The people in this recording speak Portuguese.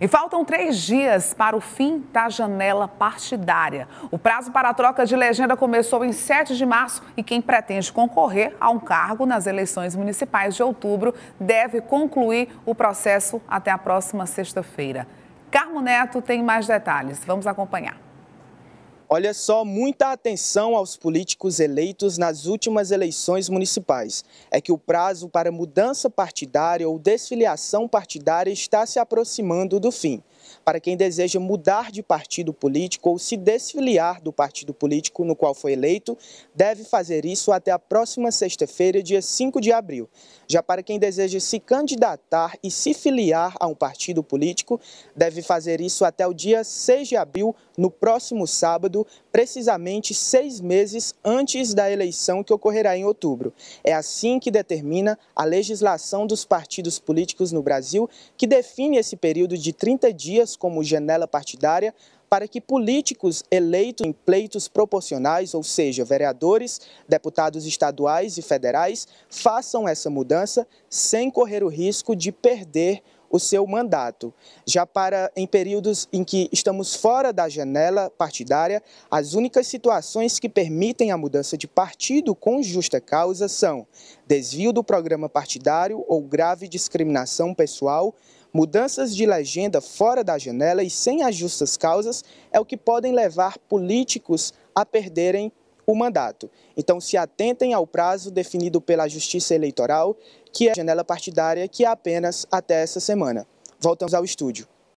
E faltam três dias para o fim da janela partidária. O prazo para a troca de legenda começou em 7 de março e quem pretende concorrer a um cargo nas eleições municipais de outubro deve concluir o processo até a próxima sexta-feira. Carmo Neto tem mais detalhes. Vamos acompanhar. Olha só, muita atenção aos políticos eleitos nas últimas eleições municipais. É que o prazo para mudança partidária ou desfiliação partidária está se aproximando do fim para quem deseja mudar de partido político ou se desfiliar do partido político no qual foi eleito, deve fazer isso até a próxima sexta-feira, dia 5 de abril. Já para quem deseja se candidatar e se filiar a um partido político, deve fazer isso até o dia 6 de abril, no próximo sábado, precisamente seis meses antes da eleição que ocorrerá em outubro. É assim que determina a legislação dos partidos políticos no Brasil, que define esse período de 30 dias como janela partidária para que políticos eleitos em pleitos proporcionais, ou seja, vereadores, deputados estaduais e federais, façam essa mudança sem correr o risco de perder o seu mandato. Já para em períodos em que estamos fora da janela partidária, as únicas situações que permitem a mudança de partido com justa causa são desvio do programa partidário ou grave discriminação pessoal, Mudanças de legenda fora da janela e sem as justas causas é o que podem levar políticos a perderem o mandato. Então, se atentem ao prazo definido pela Justiça Eleitoral, que é a janela partidária, que é apenas até essa semana. Voltamos ao estúdio.